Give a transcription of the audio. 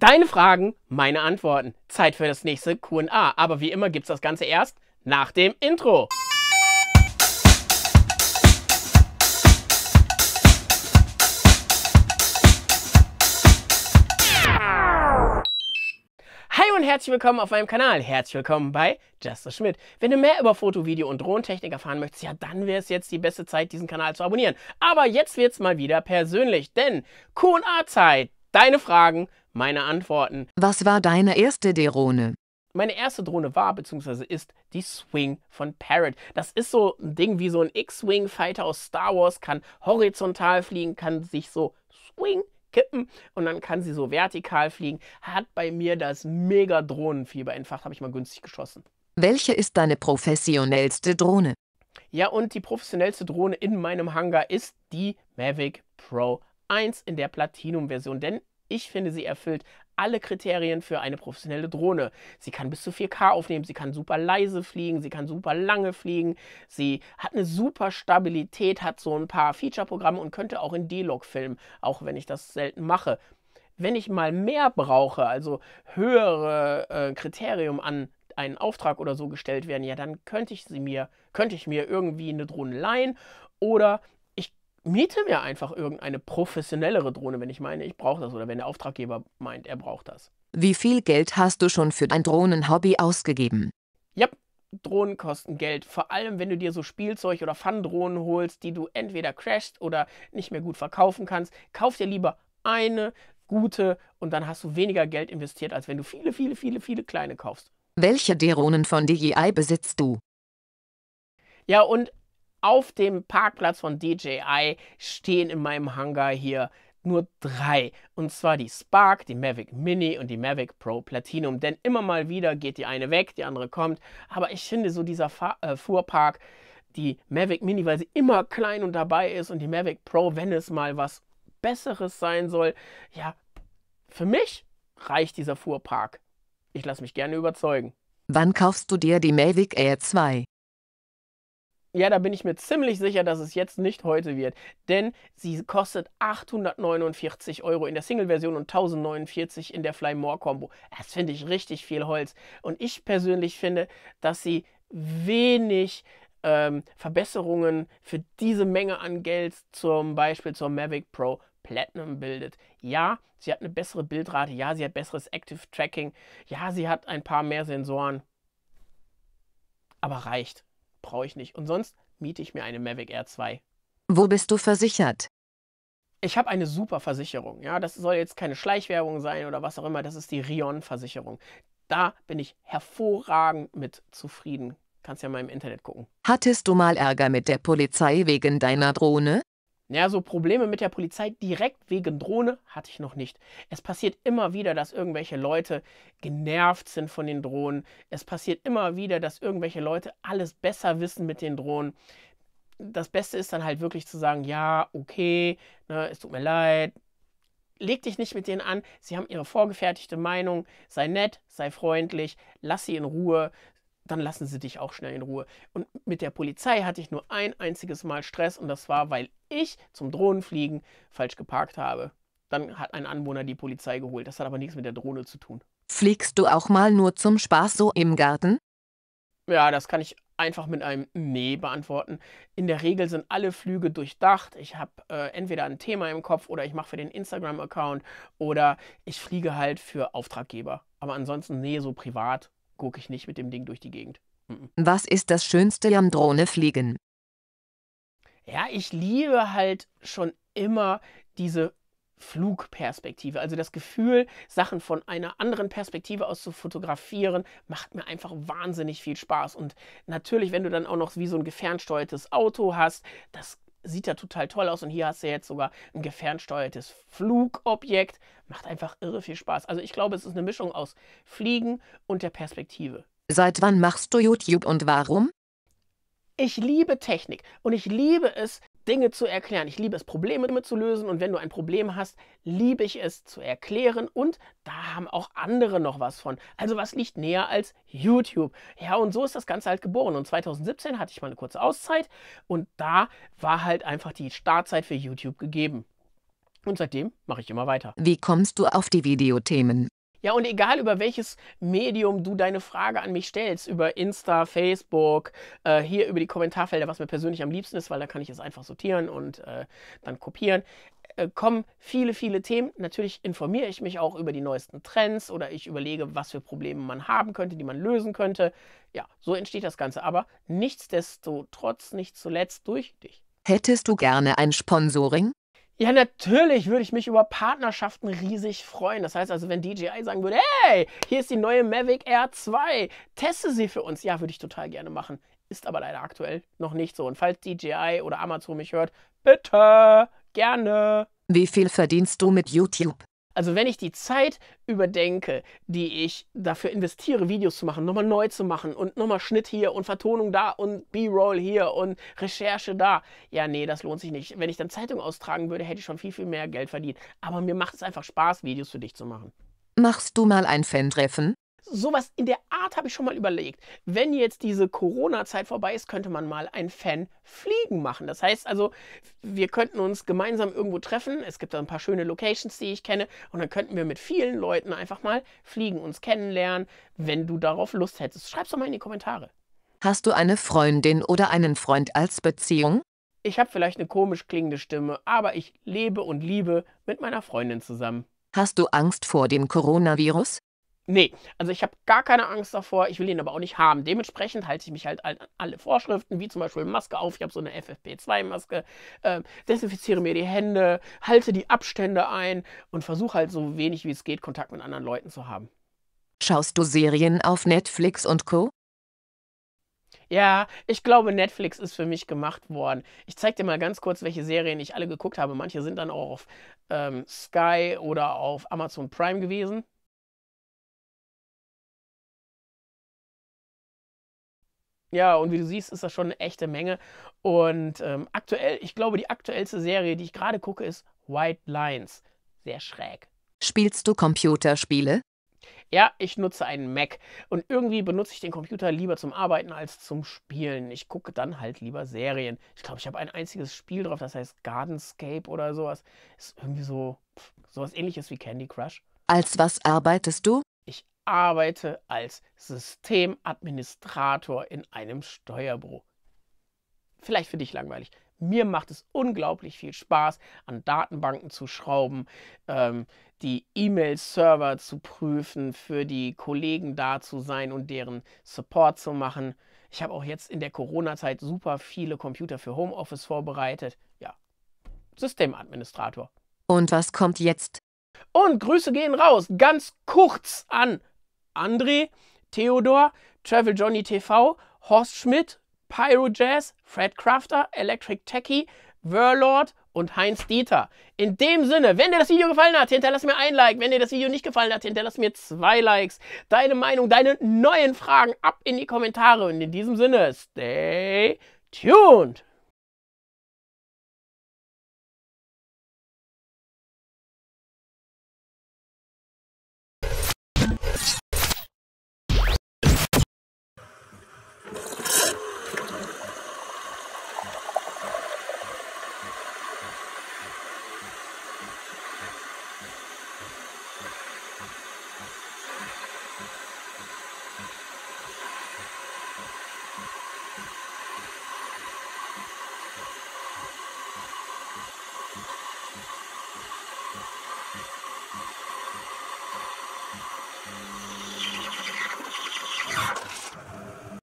Deine Fragen, meine Antworten. Zeit für das nächste QA. Aber wie immer gibt's das Ganze erst nach dem Intro. Hi und herzlich willkommen auf meinem Kanal. Herzlich willkommen bei Justus Schmidt. Wenn du mehr über Foto, Video und Drohnentechnik erfahren möchtest, ja, dann wäre es jetzt die beste Zeit, diesen Kanal zu abonnieren. Aber jetzt wird's mal wieder persönlich, denn Q&A-Zeit, Deine Fragen, meine Antworten. Was war deine erste Drohne? Meine erste Drohne war bzw. ist die Swing von Parrot. Das ist so ein Ding wie so ein X-Wing Fighter aus Star Wars, kann horizontal fliegen, kann sich so swing kippen und dann kann sie so vertikal fliegen. Hat bei mir das mega Drohnenfieber entfacht, habe ich mal günstig geschossen. Welche ist deine professionellste Drohne? Ja, und die professionellste Drohne in meinem Hangar ist die Mavic Pro 1 in der Platinum-Version, denn ich finde, sie erfüllt alle Kriterien für eine professionelle Drohne. Sie kann bis zu 4K aufnehmen, sie kann super leise fliegen, sie kann super lange fliegen, sie hat eine super Stabilität, hat so ein paar Feature-Programme und könnte auch in D-Log filmen, auch wenn ich das selten mache. Wenn ich mal mehr brauche, also höhere äh, Kriterium an einen Auftrag oder so gestellt werden, ja, dann könnte ich sie mir, könnte ich mir irgendwie eine Drohne leihen oder miete mir einfach irgendeine professionellere Drohne, wenn ich meine, ich brauche das oder wenn der Auftraggeber meint, er braucht das. Wie viel Geld hast du schon für dein Drohnenhobby ausgegeben? Ja, Drohnen kosten Geld. Vor allem, wenn du dir so Spielzeug oder Fun-Drohnen holst, die du entweder crasht oder nicht mehr gut verkaufen kannst. Kauf dir lieber eine gute und dann hast du weniger Geld investiert, als wenn du viele, viele, viele, viele kleine kaufst. Welche Drohnen von DJI besitzt du? Ja, und auf dem Parkplatz von DJI stehen in meinem Hangar hier nur drei. Und zwar die Spark, die Mavic Mini und die Mavic Pro Platinum. Denn immer mal wieder geht die eine weg, die andere kommt. Aber ich finde so dieser Fa äh, Fuhrpark, die Mavic Mini, weil sie immer klein und dabei ist und die Mavic Pro, wenn es mal was Besseres sein soll, ja, für mich reicht dieser Fuhrpark. Ich lasse mich gerne überzeugen. Wann kaufst du dir die Mavic Air 2? Ja, da bin ich mir ziemlich sicher, dass es jetzt nicht heute wird, denn sie kostet 849 Euro in der Single-Version und 1049 in der Fly More Combo. Das finde ich richtig viel Holz. Und ich persönlich finde, dass sie wenig ähm, Verbesserungen für diese Menge an Geld, zum Beispiel zur Mavic Pro Platinum bildet. Ja, sie hat eine bessere Bildrate, ja, sie hat besseres Active Tracking, ja, sie hat ein paar mehr Sensoren, aber reicht brauche ich nicht. Und sonst miete ich mir eine Mavic Air 2. Wo bist du versichert? Ich habe eine super Versicherung. Ja, das soll jetzt keine Schleichwerbung sein oder was auch immer. Das ist die Rion-Versicherung. Da bin ich hervorragend mit zufrieden. Kannst ja mal im Internet gucken. Hattest du mal Ärger mit der Polizei wegen deiner Drohne? Ja, so Probleme mit der Polizei direkt wegen Drohne hatte ich noch nicht. Es passiert immer wieder, dass irgendwelche Leute genervt sind von den Drohnen. Es passiert immer wieder, dass irgendwelche Leute alles besser wissen mit den Drohnen. Das Beste ist dann halt wirklich zu sagen, ja, okay, ne, es tut mir leid, leg dich nicht mit denen an. Sie haben ihre vorgefertigte Meinung. Sei nett, sei freundlich, lass sie in Ruhe dann lassen sie dich auch schnell in Ruhe. Und mit der Polizei hatte ich nur ein einziges Mal Stress und das war, weil ich zum Drohnenfliegen falsch geparkt habe. Dann hat ein Anwohner die Polizei geholt. Das hat aber nichts mit der Drohne zu tun. Fliegst du auch mal nur zum Spaß so im Garten? Ja, das kann ich einfach mit einem Nee beantworten. In der Regel sind alle Flüge durchdacht. Ich habe äh, entweder ein Thema im Kopf oder ich mache für den Instagram-Account oder ich fliege halt für Auftraggeber. Aber ansonsten, nee, so privat gucke ich nicht mit dem Ding durch die Gegend. Was ist das Schönste am Drohne fliegen? Ja, ich liebe halt schon immer diese Flugperspektive. Also das Gefühl, Sachen von einer anderen Perspektive aus zu fotografieren, macht mir einfach wahnsinnig viel Spaß. Und natürlich, wenn du dann auch noch wie so ein gefernsteuertes Auto hast, das sieht da total toll aus. Und hier hast du jetzt sogar ein gefernsteuertes Flugobjekt. Macht einfach irre viel Spaß. Also ich glaube, es ist eine Mischung aus Fliegen und der Perspektive. Seit wann machst du YouTube und warum? Ich liebe Technik und ich liebe es, Dinge zu erklären. Ich liebe es, Probleme zu lösen. Und wenn du ein Problem hast, liebe ich es zu erklären. Und da haben auch andere noch was von. Also was liegt näher als YouTube? Ja, und so ist das Ganze halt geboren. Und 2017 hatte ich mal eine kurze Auszeit. Und da war halt einfach die Startzeit für YouTube gegeben. Und seitdem mache ich immer weiter. Wie kommst du auf die Videothemen? Ja, und egal über welches Medium du deine Frage an mich stellst, über Insta, Facebook, äh, hier über die Kommentarfelder, was mir persönlich am liebsten ist, weil da kann ich es einfach sortieren und äh, dann kopieren, äh, kommen viele, viele Themen. Natürlich informiere ich mich auch über die neuesten Trends oder ich überlege, was für Probleme man haben könnte, die man lösen könnte. Ja, so entsteht das Ganze. Aber nichtsdestotrotz, nicht zuletzt durch dich. Hättest du gerne ein Sponsoring? Ja, natürlich würde ich mich über Partnerschaften riesig freuen. Das heißt also, wenn DJI sagen würde, hey, hier ist die neue Mavic Air 2, teste sie für uns. Ja, würde ich total gerne machen. Ist aber leider aktuell noch nicht so. Und falls DJI oder Amazon mich hört, bitte, gerne. Wie viel verdienst du mit YouTube? Also wenn ich die Zeit überdenke, die ich dafür investiere, Videos zu machen, nochmal neu zu machen und nochmal Schnitt hier und Vertonung da und B-Roll hier und Recherche da. Ja, nee, das lohnt sich nicht. Wenn ich dann Zeitung austragen würde, hätte ich schon viel, viel mehr Geld verdient. Aber mir macht es einfach Spaß, Videos für dich zu machen. Machst du mal ein Fan-Treffen? Sowas in der Art habe ich schon mal überlegt. Wenn jetzt diese Corona-Zeit vorbei ist, könnte man mal ein Fan-Fliegen machen. Das heißt also, wir könnten uns gemeinsam irgendwo treffen. Es gibt da ein paar schöne Locations, die ich kenne. Und dann könnten wir mit vielen Leuten einfach mal fliegen, uns kennenlernen, wenn du darauf Lust hättest. Schreib's doch mal in die Kommentare. Hast du eine Freundin oder einen Freund als Beziehung? Ich habe vielleicht eine komisch klingende Stimme, aber ich lebe und liebe mit meiner Freundin zusammen. Hast du Angst vor dem Coronavirus? Nee, also ich habe gar keine Angst davor, ich will ihn aber auch nicht haben. Dementsprechend halte ich mich halt an alle Vorschriften, wie zum Beispiel Maske auf, ich habe so eine FFP2-Maske, äh, desinfiziere mir die Hände, halte die Abstände ein und versuche halt so wenig wie es geht Kontakt mit anderen Leuten zu haben. Schaust du Serien auf Netflix und Co? Ja, ich glaube, Netflix ist für mich gemacht worden. Ich zeig dir mal ganz kurz, welche Serien ich alle geguckt habe. Manche sind dann auch auf ähm, Sky oder auf Amazon Prime gewesen. Ja, und wie du siehst, ist das schon eine echte Menge. Und ähm, aktuell, ich glaube, die aktuellste Serie, die ich gerade gucke, ist White Lines. Sehr schräg. Spielst du Computerspiele? Ja, ich nutze einen Mac und irgendwie benutze ich den Computer lieber zum Arbeiten als zum Spielen. Ich gucke dann halt lieber Serien. Ich glaube, ich habe ein einziges Spiel drauf, das heißt Gardenscape oder sowas. Ist irgendwie so pff, sowas ähnliches wie Candy Crush. Als was arbeitest du? arbeite als Systemadministrator in einem Steuerbüro. Vielleicht für dich langweilig. Mir macht es unglaublich viel Spaß, an Datenbanken zu schrauben, ähm, die E-Mail-Server zu prüfen, für die Kollegen da zu sein und deren Support zu machen. Ich habe auch jetzt in der Corona-Zeit super viele Computer für Homeoffice vorbereitet. Ja, Systemadministrator. Und was kommt jetzt? Und Grüße gehen raus, ganz kurz an André, Theodor, Travel Johnny TV, Horst Schmidt, Pyro Jazz, Fred Crafter, Electric Techie, Verlord und Heinz Dieter. In dem Sinne, wenn dir das Video gefallen hat, hinterlass mir ein Like. Wenn dir das Video nicht gefallen hat, hinterlass mir zwei Likes. Deine Meinung, deine neuen Fragen ab in die Kommentare. Und in diesem Sinne, stay tuned!